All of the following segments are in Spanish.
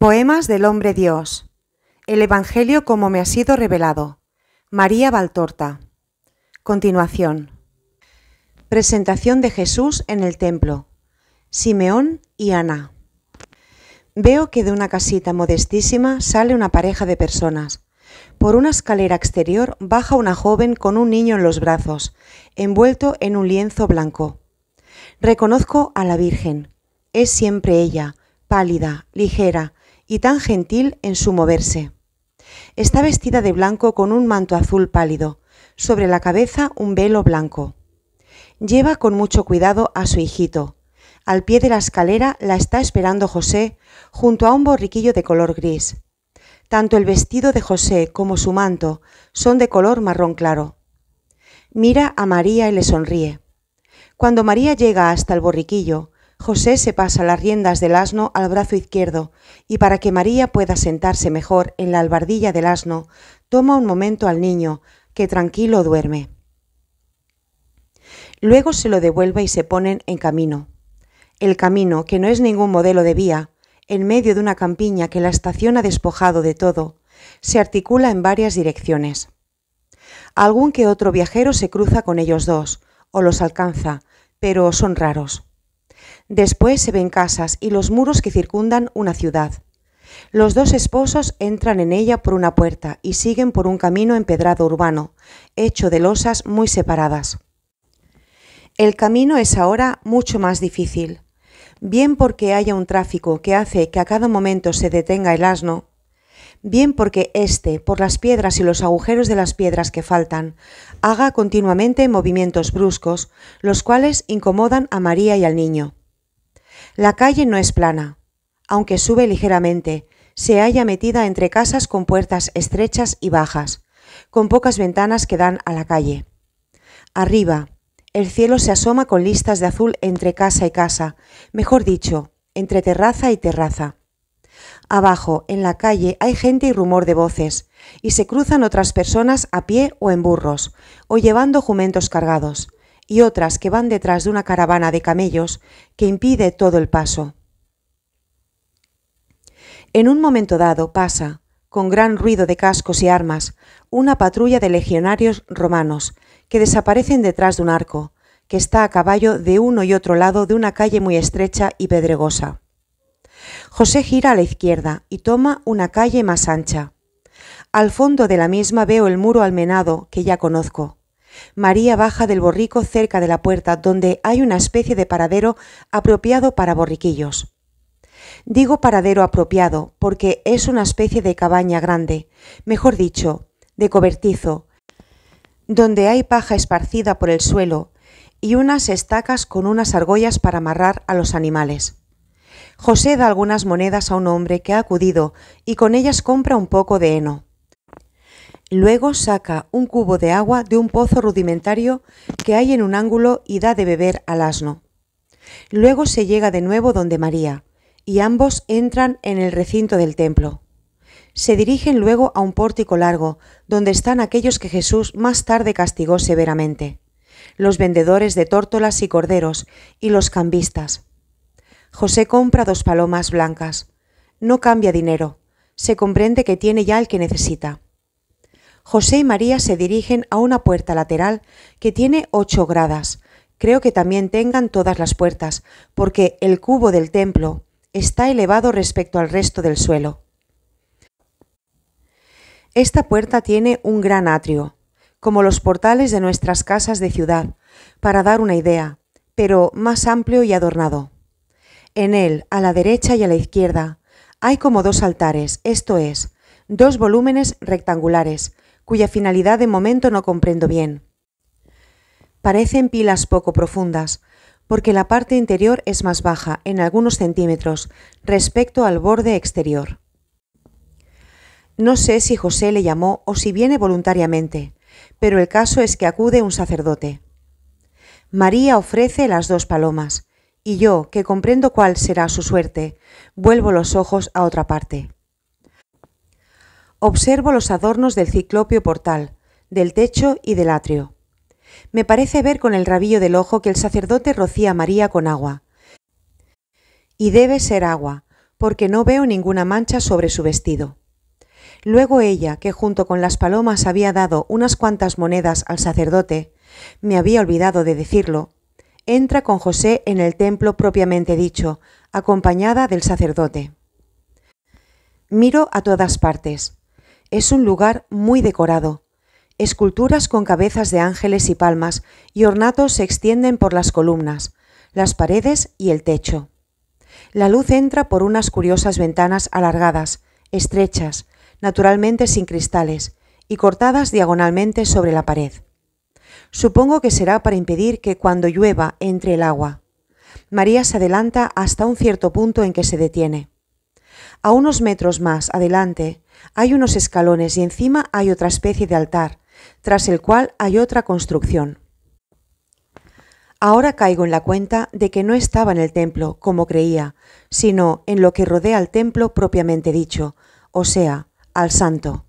Poemas del Hombre Dios. El Evangelio como me ha sido revelado. María Valtorta. Continuación. Presentación de Jesús en el templo. Simeón y Ana. Veo que de una casita modestísima sale una pareja de personas. Por una escalera exterior baja una joven con un niño en los brazos, envuelto en un lienzo blanco. Reconozco a la Virgen. Es siempre ella, pálida, ligera, y tan gentil en su moverse. Está vestida de blanco con un manto azul pálido, sobre la cabeza un velo blanco. Lleva con mucho cuidado a su hijito. Al pie de la escalera la está esperando José, junto a un borriquillo de color gris. Tanto el vestido de José como su manto son de color marrón claro. Mira a María y le sonríe. Cuando María llega hasta el borriquillo, José se pasa las riendas del asno al brazo izquierdo, y para que María pueda sentarse mejor en la albardilla del asno, toma un momento al niño, que tranquilo duerme. Luego se lo devuelve y se ponen en camino. El camino, que no es ningún modelo de vía, en medio de una campiña que la estación ha despojado de todo, se articula en varias direcciones. Algún que otro viajero se cruza con ellos dos, o los alcanza, pero son raros. Después se ven casas y los muros que circundan una ciudad. Los dos esposos entran en ella por una puerta y siguen por un camino empedrado urbano, hecho de losas muy separadas. El camino es ahora mucho más difícil, bien porque haya un tráfico que hace que a cada momento se detenga el asno, bien porque éste, por las piedras y los agujeros de las piedras que faltan, haga continuamente movimientos bruscos, los cuales incomodan a María y al niño. La calle no es plana, aunque sube ligeramente, se halla metida entre casas con puertas estrechas y bajas, con pocas ventanas que dan a la calle. Arriba, el cielo se asoma con listas de azul entre casa y casa, mejor dicho, entre terraza y terraza. Abajo, en la calle, hay gente y rumor de voces, y se cruzan otras personas a pie o en burros, o llevando jumentos cargados, y otras que van detrás de una caravana de camellos que impide todo el paso. En un momento dado pasa, con gran ruido de cascos y armas, una patrulla de legionarios romanos que desaparecen detrás de un arco, que está a caballo de uno y otro lado de una calle muy estrecha y pedregosa. José gira a la izquierda y toma una calle más ancha. Al fondo de la misma veo el muro almenado que ya conozco. María baja del borrico cerca de la puerta, donde hay una especie de paradero apropiado para borriquillos. Digo paradero apropiado porque es una especie de cabaña grande, mejor dicho, de cobertizo, donde hay paja esparcida por el suelo y unas estacas con unas argollas para amarrar a los animales. José da algunas monedas a un hombre que ha acudido y con ellas compra un poco de heno. Luego saca un cubo de agua de un pozo rudimentario que hay en un ángulo y da de beber al asno. Luego se llega de nuevo donde María, y ambos entran en el recinto del templo. Se dirigen luego a un pórtico largo, donde están aquellos que Jesús más tarde castigó severamente, los vendedores de tórtolas y corderos y los cambistas. José compra dos palomas blancas. No cambia dinero, se comprende que tiene ya el que necesita. José y María se dirigen a una puerta lateral que tiene ocho gradas. Creo que también tengan todas las puertas, porque el cubo del templo está elevado respecto al resto del suelo. Esta puerta tiene un gran atrio, como los portales de nuestras casas de ciudad, para dar una idea, pero más amplio y adornado. En él, a la derecha y a la izquierda, hay como dos altares, esto es, dos volúmenes rectangulares, cuya finalidad de momento no comprendo bien. Parecen pilas poco profundas, porque la parte interior es más baja, en algunos centímetros, respecto al borde exterior. No sé si José le llamó o si viene voluntariamente, pero el caso es que acude un sacerdote. María ofrece las dos palomas, y yo, que comprendo cuál será su suerte, vuelvo los ojos a otra parte. Observo los adornos del ciclopio portal, del techo y del atrio. Me parece ver con el rabillo del ojo que el sacerdote rocía a María con agua. Y debe ser agua, porque no veo ninguna mancha sobre su vestido. Luego ella, que junto con las palomas había dado unas cuantas monedas al sacerdote, me había olvidado de decirlo, entra con José en el templo propiamente dicho, acompañada del sacerdote. Miro a todas partes. Es un lugar muy decorado. Esculturas con cabezas de ángeles y palmas y ornatos se extienden por las columnas, las paredes y el techo. La luz entra por unas curiosas ventanas alargadas, estrechas, naturalmente sin cristales, y cortadas diagonalmente sobre la pared. Supongo que será para impedir que cuando llueva entre el agua. María se adelanta hasta un cierto punto en que se detiene. A unos metros más adelante hay unos escalones y encima hay otra especie de altar, tras el cual hay otra construcción. Ahora caigo en la cuenta de que no estaba en el templo, como creía, sino en lo que rodea al templo propiamente dicho, o sea, al santo.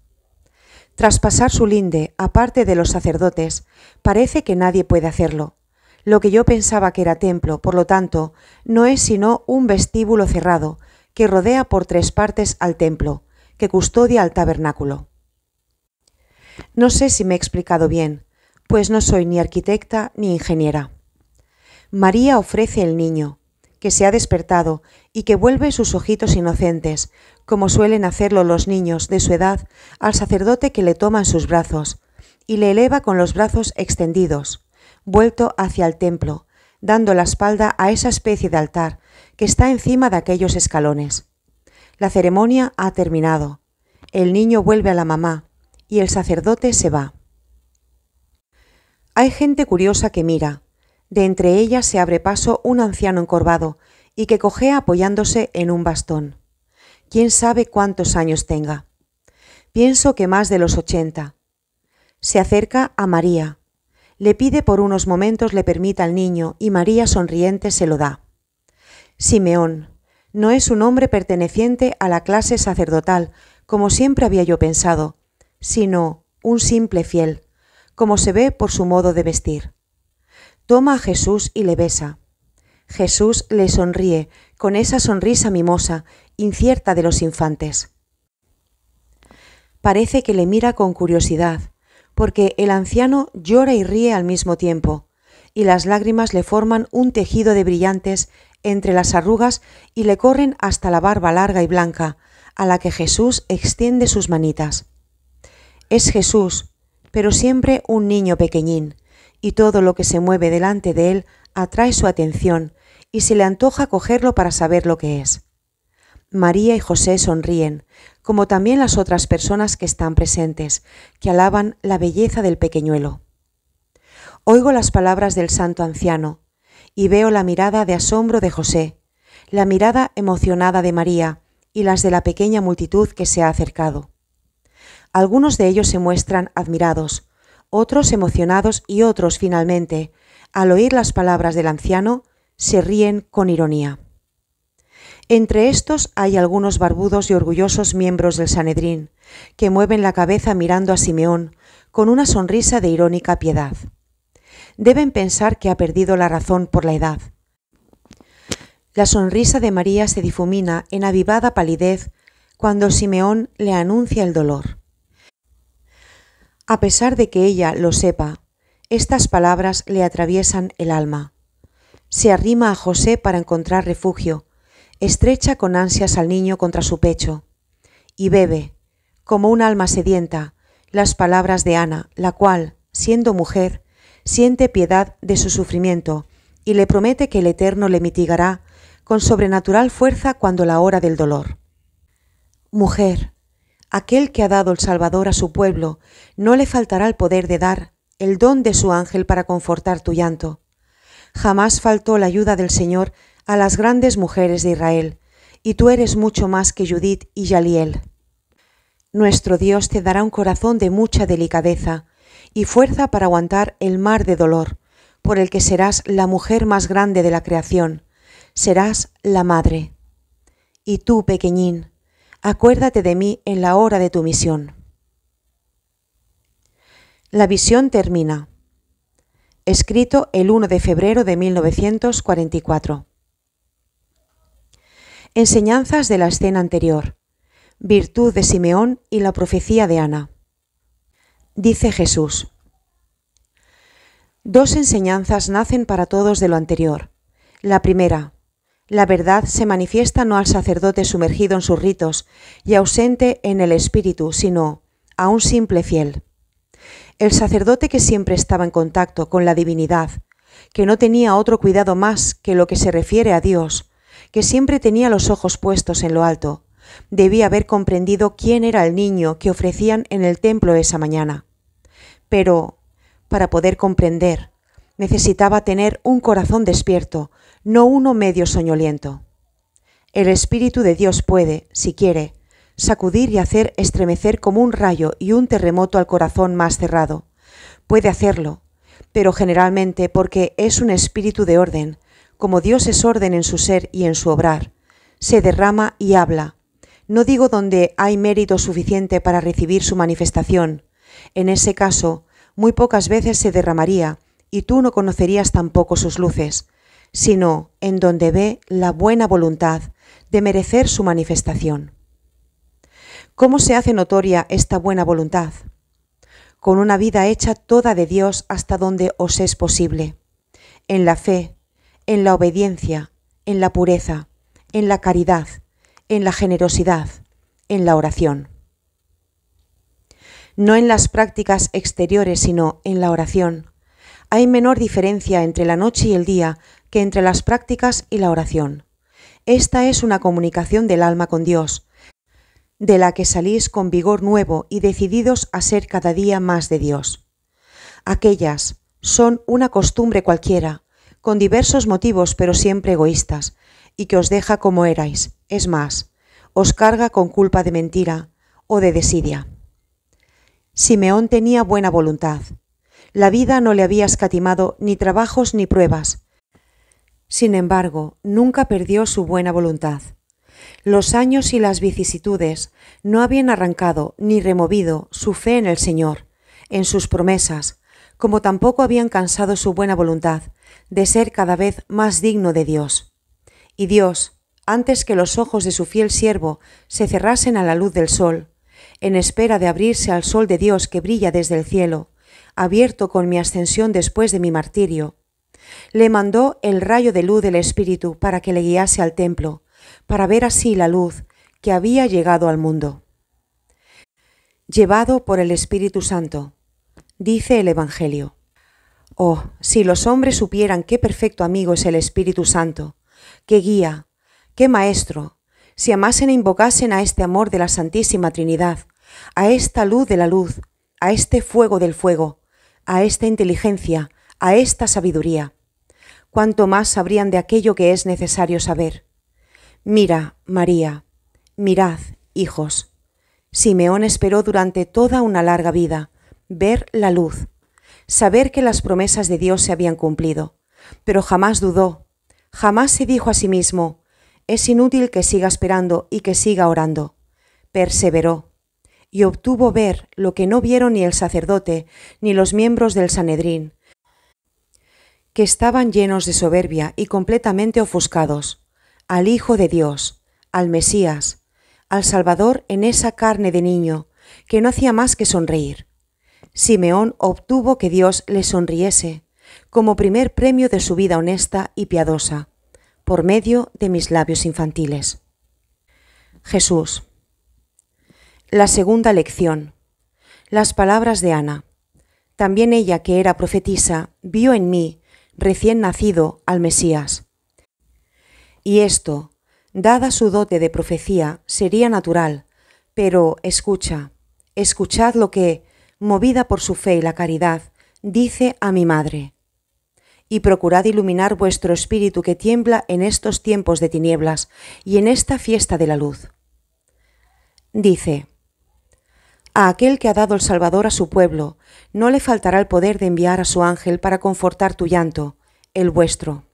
Tras pasar su linde, aparte de los sacerdotes, parece que nadie puede hacerlo. Lo que yo pensaba que era templo, por lo tanto, no es sino un vestíbulo cerrado, que rodea por tres partes al templo, que custodia al tabernáculo. No sé si me he explicado bien, pues no soy ni arquitecta ni ingeniera. María ofrece el niño, que se ha despertado y que vuelve sus ojitos inocentes, como suelen hacerlo los niños de su edad, al sacerdote que le toma en sus brazos, y le eleva con los brazos extendidos, vuelto hacia el templo, dando la espalda a esa especie de altar que está encima de aquellos escalones. La ceremonia ha terminado. El niño vuelve a la mamá y el sacerdote se va. Hay gente curiosa que mira. De entre ellas se abre paso un anciano encorvado y que cojea apoyándose en un bastón. Quién sabe cuántos años tenga. Pienso que más de los ochenta. Se acerca a María. Le pide por unos momentos le permita al niño y María sonriente se lo da. Simeón. No es un hombre perteneciente a la clase sacerdotal, como siempre había yo pensado, sino un simple fiel, como se ve por su modo de vestir. Toma a Jesús y le besa. Jesús le sonríe con esa sonrisa mimosa, incierta de los infantes. Parece que le mira con curiosidad, porque el anciano llora y ríe al mismo tiempo, y las lágrimas le forman un tejido de brillantes entre las arrugas y le corren hasta la barba larga y blanca, a la que Jesús extiende sus manitas. Es Jesús, pero siempre un niño pequeñín, y todo lo que se mueve delante de él atrae su atención y se le antoja cogerlo para saber lo que es. María y José sonríen, como también las otras personas que están presentes, que alaban la belleza del pequeñuelo. Oigo las palabras del santo anciano, y veo la mirada de asombro de José, la mirada emocionada de María y las de la pequeña multitud que se ha acercado. Algunos de ellos se muestran admirados, otros emocionados y otros finalmente, al oír las palabras del anciano, se ríen con ironía. Entre estos hay algunos barbudos y orgullosos miembros del Sanedrín, que mueven la cabeza mirando a Simeón, con una sonrisa de irónica piedad deben pensar que ha perdido la razón por la edad. La sonrisa de María se difumina en avivada palidez cuando Simeón le anuncia el dolor. A pesar de que ella lo sepa, estas palabras le atraviesan el alma. Se arrima a José para encontrar refugio, estrecha con ansias al niño contra su pecho, y bebe, como un alma sedienta, las palabras de Ana, la cual, siendo mujer, siente piedad de su sufrimiento y le promete que el Eterno le mitigará con sobrenatural fuerza cuando la hora del dolor. Mujer, aquel que ha dado el Salvador a su pueblo, no le faltará el poder de dar el don de su ángel para confortar tu llanto. Jamás faltó la ayuda del Señor a las grandes mujeres de Israel, y tú eres mucho más que Judith y Yaliel. Nuestro Dios te dará un corazón de mucha delicadeza, y fuerza para aguantar el mar de dolor, por el que serás la mujer más grande de la creación, serás la madre. Y tú, pequeñín, acuérdate de mí en la hora de tu misión. La visión termina. Escrito el 1 de febrero de 1944. Enseñanzas de la escena anterior. Virtud de Simeón y la profecía de Ana. Dice Jesús, Dos enseñanzas nacen para todos de lo anterior. La primera, la verdad se manifiesta no al sacerdote sumergido en sus ritos y ausente en el espíritu, sino a un simple fiel. El sacerdote que siempre estaba en contacto con la divinidad, que no tenía otro cuidado más que lo que se refiere a Dios, que siempre tenía los ojos puestos en lo alto, debía haber comprendido quién era el niño que ofrecían en el templo esa mañana. Pero, para poder comprender, necesitaba tener un corazón despierto, no uno medio soñoliento. El Espíritu de Dios puede, si quiere, sacudir y hacer estremecer como un rayo y un terremoto al corazón más cerrado. Puede hacerlo, pero generalmente porque es un espíritu de orden, como Dios es orden en su ser y en su obrar, se derrama y habla, no digo donde hay mérito suficiente para recibir su manifestación. En ese caso, muy pocas veces se derramaría y tú no conocerías tampoco sus luces, sino en donde ve la buena voluntad de merecer su manifestación. ¿Cómo se hace notoria esta buena voluntad? Con una vida hecha toda de Dios hasta donde os es posible, en la fe, en la obediencia, en la pureza, en la caridad, en la generosidad, en la oración. No en las prácticas exteriores, sino en la oración. Hay menor diferencia entre la noche y el día que entre las prácticas y la oración. Esta es una comunicación del alma con Dios, de la que salís con vigor nuevo y decididos a ser cada día más de Dios. Aquellas son una costumbre cualquiera, con diversos motivos pero siempre egoístas, y que os deja como erais, es más, os carga con culpa de mentira o de desidia. Simeón tenía buena voluntad. La vida no le había escatimado ni trabajos ni pruebas. Sin embargo, nunca perdió su buena voluntad. Los años y las vicisitudes no habían arrancado ni removido su fe en el Señor, en sus promesas, como tampoco habían cansado su buena voluntad de ser cada vez más digno de Dios. Y Dios, antes que los ojos de su fiel siervo se cerrasen a la luz del sol, en espera de abrirse al sol de Dios que brilla desde el cielo, abierto con mi ascensión después de mi martirio, le mandó el rayo de luz del Espíritu para que le guiase al templo, para ver así la luz que había llegado al mundo. Llevado por el Espíritu Santo, dice el Evangelio. Oh, si los hombres supieran qué perfecto amigo es el Espíritu Santo, qué guía, qué maestro, si amasen e invocasen a este amor de la Santísima Trinidad, a esta luz de la luz, a este fuego del fuego, a esta inteligencia, a esta sabiduría. Cuánto más sabrían de aquello que es necesario saber. Mira, María, mirad, hijos. Simeón esperó durante toda una larga vida ver la luz, saber que las promesas de Dios se habían cumplido, pero jamás dudó, Jamás se dijo a sí mismo, es inútil que siga esperando y que siga orando. Perseveró y obtuvo ver lo que no vieron ni el sacerdote ni los miembros del Sanedrín, que estaban llenos de soberbia y completamente ofuscados, al Hijo de Dios, al Mesías, al Salvador en esa carne de niño que no hacía más que sonreír. Simeón obtuvo que Dios le sonriese como primer premio de su vida honesta y piadosa, por medio de mis labios infantiles. Jesús. La segunda lección. Las palabras de Ana. También ella, que era profetisa, vio en mí, recién nacido, al Mesías. Y esto, dada su dote de profecía, sería natural, pero escucha, escuchad lo que, movida por su fe y la caridad, dice a mi madre y procurad iluminar vuestro espíritu que tiembla en estos tiempos de tinieblas y en esta fiesta de la luz. Dice, a aquel que ha dado el Salvador a su pueblo, no le faltará el poder de enviar a su ángel para confortar tu llanto, el vuestro.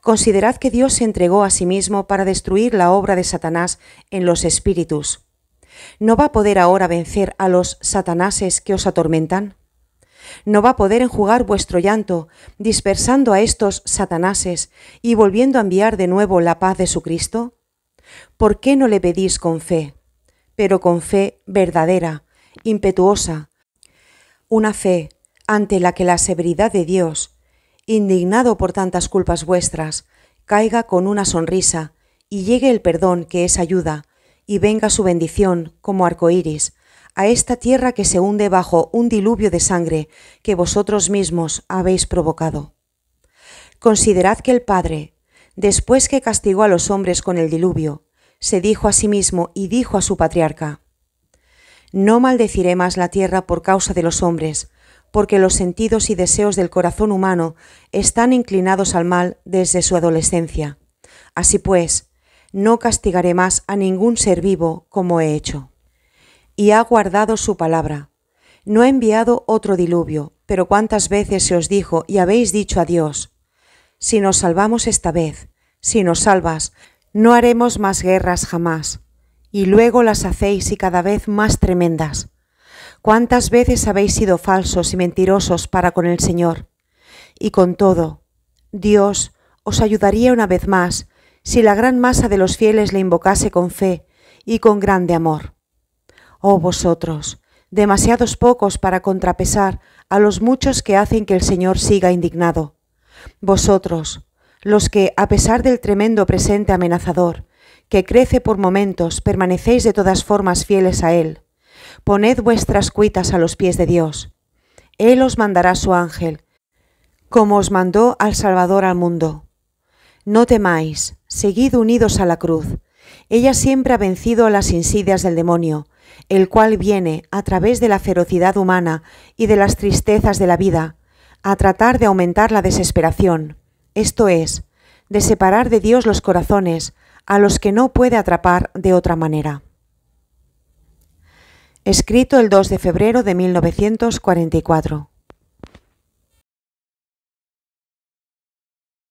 Considerad que Dios se entregó a sí mismo para destruir la obra de Satanás en los espíritus. ¿No va a poder ahora vencer a los satanases que os atormentan? no va a poder enjugar vuestro llanto, dispersando a estos satanases y volviendo a enviar de nuevo la paz de su Cristo? ¿Por qué no le pedís con fe, pero con fe verdadera, impetuosa, una fe ante la que la severidad de Dios, indignado por tantas culpas vuestras, caiga con una sonrisa y llegue el perdón que es ayuda, y venga su bendición como arco iris a esta tierra que se hunde bajo un diluvio de sangre que vosotros mismos habéis provocado. Considerad que el Padre, después que castigó a los hombres con el diluvio, se dijo a sí mismo y dijo a su patriarca, No maldeciré más la tierra por causa de los hombres, porque los sentidos y deseos del corazón humano están inclinados al mal desde su adolescencia. Así pues, no castigaré más a ningún ser vivo como he hecho y ha guardado su palabra. No ha enviado otro diluvio, pero cuántas veces se os dijo y habéis dicho a Dios, si nos salvamos esta vez, si nos salvas, no haremos más guerras jamás, y luego las hacéis y cada vez más tremendas. ¿Cuántas veces habéis sido falsos y mentirosos para con el Señor? Y con todo, Dios os ayudaría una vez más si la gran masa de los fieles le invocase con fe y con grande amor. Oh vosotros, demasiados pocos para contrapesar a los muchos que hacen que el Señor siga indignado. Vosotros, los que, a pesar del tremendo presente amenazador, que crece por momentos, permanecéis de todas formas fieles a Él. Poned vuestras cuitas a los pies de Dios. Él os mandará su ángel, como os mandó al Salvador al mundo. No temáis, seguid unidos a la cruz. Ella siempre ha vencido a las insidias del demonio, el cual viene a través de la ferocidad humana y de las tristezas de la vida, a tratar de aumentar la desesperación, esto es, de separar de Dios los corazones a los que no puede atrapar de otra manera. Escrito el 2 de febrero de 1944.